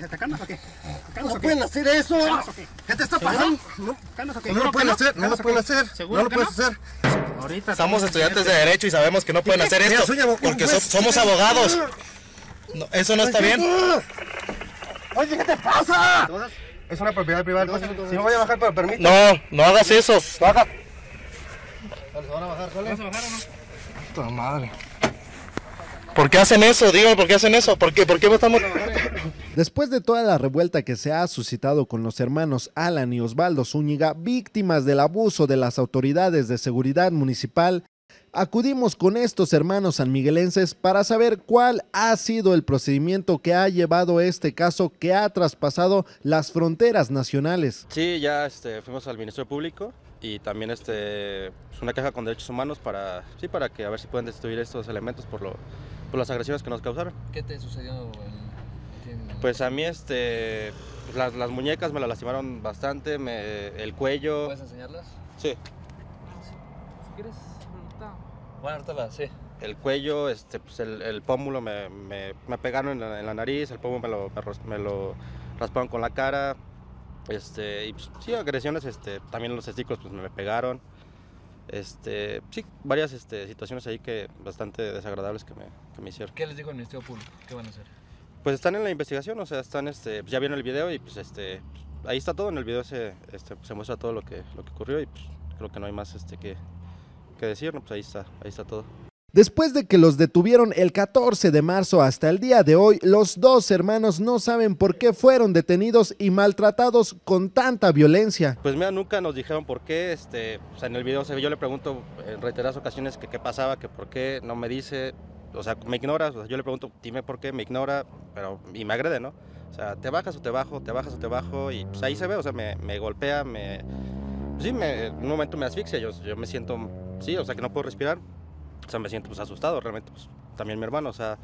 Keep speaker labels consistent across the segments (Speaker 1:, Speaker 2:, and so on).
Speaker 1: ¿Te, calmas qué? no pueden hacer eso.
Speaker 2: qué? te está pasando? No, no, lo pueden hacer, no lo pueden hacer. No lo pueden hacer. Ahorita
Speaker 3: Somos estudiantes de derecho y sabemos que no pueden hacer esto porque somos abogados. eso no está bien. Oye, ¿qué te pasa? Es una propiedad privada. Pues,
Speaker 2: si no voy a bajar, pero permítame. No,
Speaker 3: no hagas eso. Baja.
Speaker 2: ¿Se van a bajar ¿Vas a bajar
Speaker 3: o no? madre. ¿Por qué hacen eso? Dígame, ¿por qué hacen eso? ¿Por qué, ¿Por qué estamos...?
Speaker 1: Después de toda la revuelta que se ha suscitado con los hermanos Alan y Osvaldo Zúñiga, víctimas del abuso de las autoridades de seguridad municipal, acudimos con estos hermanos sanmiguelenses para saber cuál ha sido el procedimiento que ha llevado este caso que ha traspasado las fronteras nacionales.
Speaker 2: Sí, ya este, fuimos al Ministerio Público y también este, una caja con derechos humanos para, sí, para que a ver si pueden destruir estos elementos por, lo, por las agresiones que nos causaron.
Speaker 1: ¿Qué te sucedió? El
Speaker 2: pues a mí este, pues, las, muñecas me la lastimaron bastante, el cuello. ¿Puedes enseñarlas? Sí. Si quieres, ahorita. Bueno, sí. El cuello, este, pues, el, pómulo me, me, pegaron en la, nariz, el pómulo me lo, me, rasparon con la cara. Este, y pues, sí, agresiones, este, también los testículos pues, me pegaron. Este, sí, varias este, situaciones ahí que bastante desagradables que me, hicieron.
Speaker 1: ¿Qué les dijo el Ministerio Público? ¿Qué van a
Speaker 2: hacer? pues están en la investigación, o sea, están, este, pues, ya vieron el video y pues este, ahí está todo, en el video se, este, se muestra todo lo que, lo que ocurrió y pues, creo que no hay más este, que, que decir, pues ahí está, ahí está todo.
Speaker 1: Después de que los detuvieron el 14 de marzo hasta el día de hoy, los dos hermanos no saben por qué fueron detenidos y maltratados con tanta violencia.
Speaker 2: Pues mira, nunca nos dijeron por qué, este, en el video se yo le pregunto en reiteradas ocasiones que qué pasaba, que por qué, no me dice, o sea, me ignoras, yo le pregunto, dime por qué, me ignora, pero, y me agrede, ¿no? O sea, te bajas o te bajo, te bajas o te bajo, y pues ahí se ve, o sea, me, golpea, me... sí, en un momento me asfixia, yo, yo me siento, sí, o sea, que no puedo respirar, o sea, me siento pues asustado, realmente, pues también mi hermano, o sea,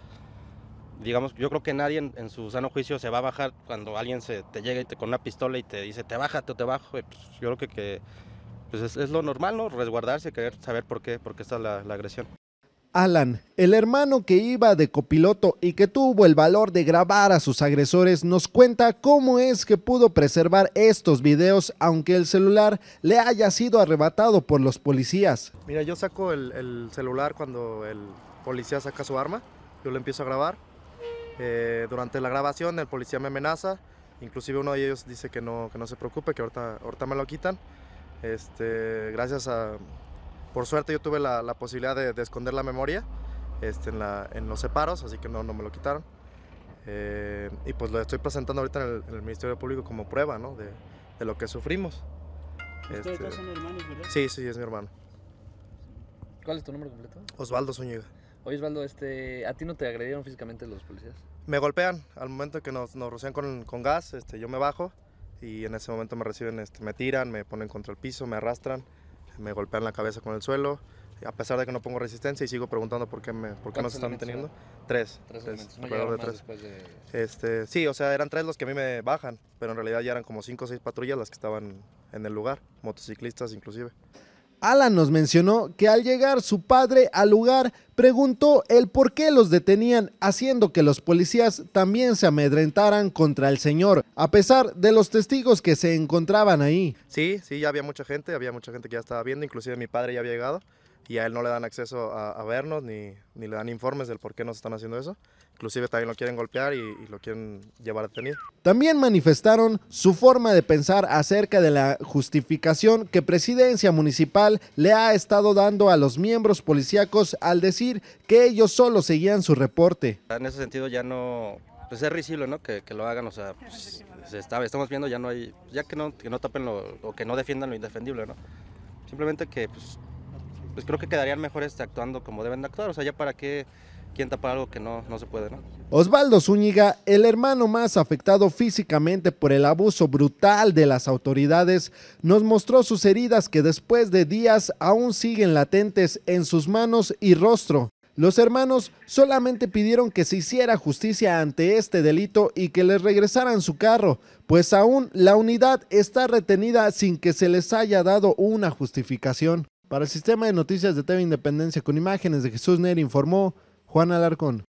Speaker 2: digamos, yo creo que nadie en, su sano juicio se va a bajar cuando alguien se te llega y te, con una pistola y te dice, te bajas o te bajo, pues, yo creo que, que pues, es, lo normal, ¿no? Resguardarse, querer saber por qué, por qué está la agresión.
Speaker 1: Alan, el hermano que iba de copiloto y que tuvo el valor de grabar a sus agresores, nos cuenta cómo es que pudo preservar estos videos aunque el celular le haya sido arrebatado por los policías.
Speaker 3: Mira, yo saco el, celular cuando el policía saca su arma, yo lo empiezo a grabar. Eh, durante la grabación el policía me amenaza, inclusive uno de ellos dice que no, se preocupe, que ahorita, me lo quitan. Este, gracias a, por suerte yo tuve la, posibilidad de, esconder la memoria este, en, la, en, los separos, así que no, no me lo quitaron. Eh, y pues lo estoy presentando ahorita en el, Ministerio Público como prueba ¿no? de, lo que sufrimos. Pues este, son hermanos, ¿verdad? Sí, sí, es mi hermano. ¿Cuál es tu nombre completo? Osvaldo Zúñiga. Oye, Osvaldo, este, ¿a ti no te agredieron físicamente los policías? Me golpean al momento que nos, nos con, gas, este, yo me bajo y en ese momento me reciben, este, me tiran, me ponen contra el piso, me arrastran me golpean la cabeza con el suelo, a pesar de que no pongo resistencia y sigo preguntando por qué, me, por qué están deteniendo. Tres. Tres, tres Este, sí, o sea, eran tres los que a mí me bajan, pero en realidad ya eran como cinco o seis patrullas las que estaban en el lugar, motociclistas inclusive.
Speaker 1: Alan nos mencionó que al llegar su padre al lugar preguntó el por qué los detenían, haciendo que los policías también se amedrentaran contra el señor, a pesar de los testigos que se encontraban ahí.
Speaker 3: Sí, sí, ya había mucha gente, había mucha gente que ya estaba viendo, inclusive mi padre ya había llegado y a él no le dan acceso a, vernos ni, ni, le dan informes del por qué nos están haciendo eso. Inclusive también lo quieren golpear y, lo quieren llevar a detenido.
Speaker 1: También manifestaron su forma de pensar acerca de la justificación que Presidencia Municipal le ha estado dando a los miembros policíacos al decir que ellos solo seguían su reporte.
Speaker 2: En ese sentido ya no... Pues es risible, ¿no? Que, lo hagan, o sea, pues, se estamos viendo ya no hay, ya que no, que no tapen lo, o que no defiendan lo indefendible, ¿no? Simplemente que pues, pues creo que quedarían mejores actuando como deben de actuar. O sea, ya para qué quien tapa algo que no, no se puede, ¿no?
Speaker 1: Osvaldo Zúñiga, el hermano más afectado físicamente por el abuso brutal de las autoridades, nos mostró sus heridas que después de días aún siguen latentes en sus manos y rostro. Los hermanos solamente pidieron que se hiciera justicia ante este delito y que les regresaran su carro, pues aún la unidad está retenida sin que se les haya dado una justificación. Para el sistema de noticias de TV Independencia con imágenes de Jesús Neri informó Juan Alarcón.